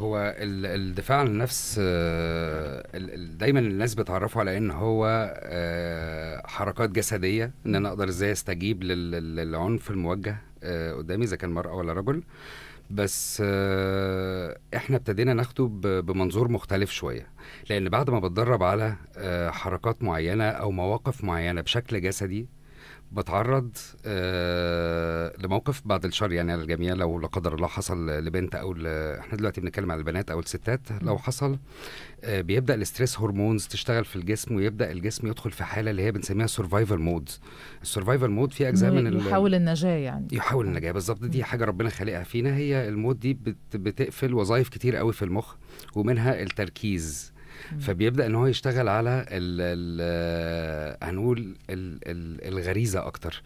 هو الدفاع عن النفس آه، دايما الناس بتعرفه على ان هو آه، حركات جسديه ان انا اقدر ازاي استجيب للعنف الموجه آه، قدامي اذا كان مراه ولا رجل بس احنا ابتدينا ناخده بمنظور مختلف شويه لان بعد ما بتدرب على حركات معينه او مواقف معينه بشكل جسدي بتعرض آه لموقف بعد الشر يعني على الجميع لو لا قدر الله حصل لبنت او احنا دلوقتي بنتكلم على البنات او الستات لو حصل آه بيبدا الاستريس هرمونز تشتغل في الجسم ويبدا الجسم يدخل في حاله اللي هي بنسميها سرفايفل مود السرفايفل مود في اجزاء من يحاول النجاه يعني يحاول النجاه بالظبط دي حاجه ربنا خالقها فينا هي المود دي بتقفل وظائف كتير قوي في المخ ومنها التركيز فبيبدا ان هو يشتغل على الـ الـ آه، هنقول الـ الـ الغريزه اكتر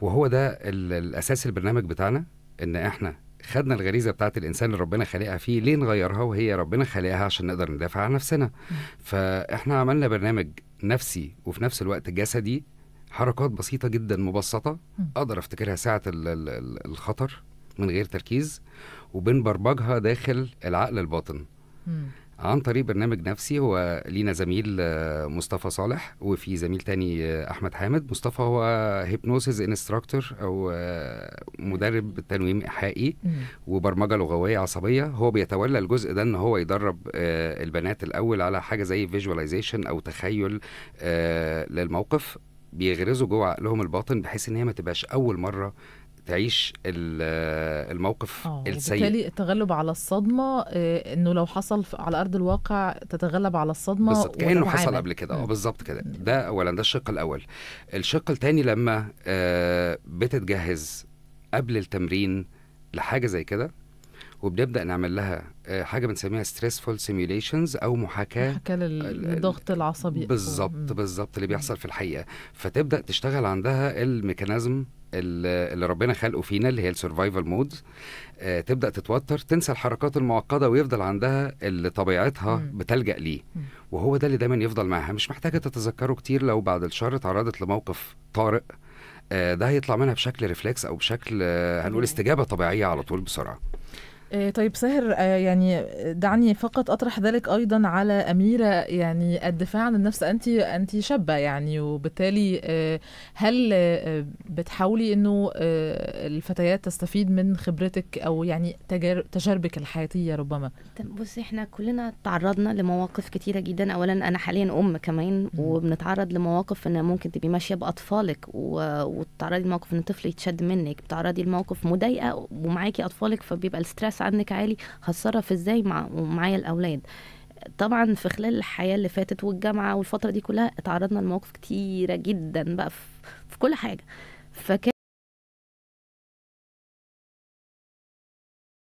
وهو ده الاساس البرنامج بتاعنا ان احنا خدنا الغريزه بتاعت الانسان اللي ربنا خلقها فيه ليه نغيرها وهي ربنا خلقها عشان نقدر ندافع عن نفسنا فاحنا عملنا برنامج نفسي وفي نفس الوقت جسدي حركات بسيطه جدا مبسطه اقدر افتكرها ساعه الخطر من غير تركيز وبنبرمجها داخل العقل الباطن عن طريق برنامج نفسي هو لينا زميل آه، مصطفى صالح وفي زميل تاني آه، احمد حامد مصطفى هو هيبنوسيس انستراكتور او آه، مدرب تنويم ايحائي وبرمجه لغويه عصبيه هو بيتولى الجزء ده ان هو يدرب البنات الاول على حاجه زي فيجواليزيشن او تخيل للموقف بيغرزوا جوه عقلهم الباطن بحيث ان هي ما تبقاش اول مره تعيش الموقف أوه. يعني السيء وبالتالي التغلب على الصدمه آه، انه لو حصل على ارض الواقع تتغلب على الصدمه بالظبط كانه حصل قبل كده اه بالظبط كده ده اولا ده الشق الاول الشق الثاني لما آه، بتتجهز قبل التمرين لحاجه زي كده وبنبدا نعمل لها آه، حاجه بنسميها ستريسفول سيميوليشنز او محاكاه محاكاه للضغط العصبي بالظبط بالظبط اللي بيحصل في الحقيقه فتبدا تشتغل عندها الميكانيزم اللي ربنا خلقه فينا اللي هي السرفايفل آه، مود تبدا تتوتر تنسى الحركات المعقده ويفضل عندها اللي طبيعتها بتلجا ليه وهو ده اللي دايما يفضل معاها مش محتاجه تتذكره كتير لو بعد الشر تعرضت لموقف طارئ آه، ده هيطلع منها بشكل ريفلكس او بشكل هنقول استجابه طبيعيه على طول بسرعه آه، طيب ساهر آه، يعني دعني فقط اطرح ذلك ايضا على اميره يعني الدفاع عن النفس انت انت شابه يعني وبالتالي آه، هل بتحاولي انه الفتيات تستفيد من خبرتك او يعني تجاربك الحياتيه ربما بصي احنا كلنا تعرضنا لمواقف كتيره جدا اولا انا حاليا ام كمان وبنتعرض لمواقف ان ممكن تبقي ماشيه باطفالك وتتعرضي لموقف ان طفل يتشد منك بتعرضي لموقف مضايقه ومعاكي اطفالك فبيبقى الستريس عنك عالي هتصرف ازاي مع ومعايا الاولاد طبعا في خلال الحياه اللي فاتت والجامعه والفتره دي كلها اتعرضنا لمواقف كتيره جدا بقى في, كل حاجه فكان